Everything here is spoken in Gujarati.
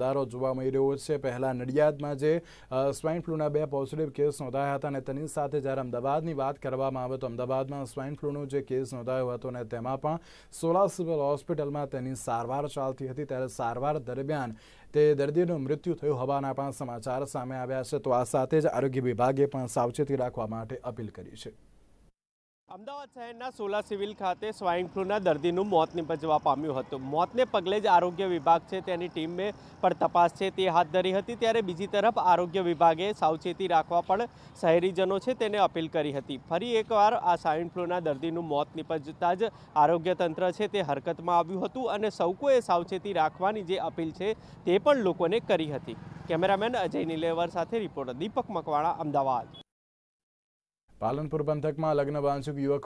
દારો જોવા મળી રહ્યો છે પહેલાં નડિયાદમાં જે સ્વાઇન ફ્લૂના બે પોઝિટિવ કેસ નોંધાયા હતા અને તેની સાથે જ્યારે અમદાવાદની વાત કરવામાં આવે તો અમદાવાદમાં સ્વાઇન ફ્લૂનો જે કેસ નોંધાયો હતો અને તેમાં પણ સોલા સિવિલ હોસ્પિટલમાં તેની સારવાર ચાલતી હતી ત્યારે સારવાર દરમિયાન તે દર્દીનું મૃત્યુ થયું હોવાના પણ સમાચાર સામે આવ્યા છે તો આ સાથે જ આરોગ્ય વિભાગે પણ સાવચેતી રાખવા માટે અપીલ કરી છે અમદાવાદ શહેરના સોલા સિવિલ ખાતે સ્વાઇન ફ્લૂના દર્દીનું મોત નિપજવા પામ્યું હતું મોતને પગલે જ આરોગ્ય વિભાગ છે તેની ટીમે પણ તપાસ છે તે હાથ ધરી હતી ત્યારે બીજી તરફ આરોગ્ય વિભાગે સાવચેતી રાખવા પણ શહેરીજનો છે તેને અપીલ કરી હતી ફરી એકવાર આ સ્વાઇન ફ્લૂના દર્દીનું મોત નિપજતા જ આરોગ્ય તંત્ર છે તે હરકતમાં આવ્યું હતું અને સૌ કોઈએ સાવચેતી રાખવાની જે અપીલ છે તે પણ લોકોને કરી હતી કેમેરામેન અજય નિલેવર સાથે રિપોર્ટર દીપક મકવાણા અમદાવાદ પાલનપુર પંથકમાં લગ્ન બાંધછુક યુવક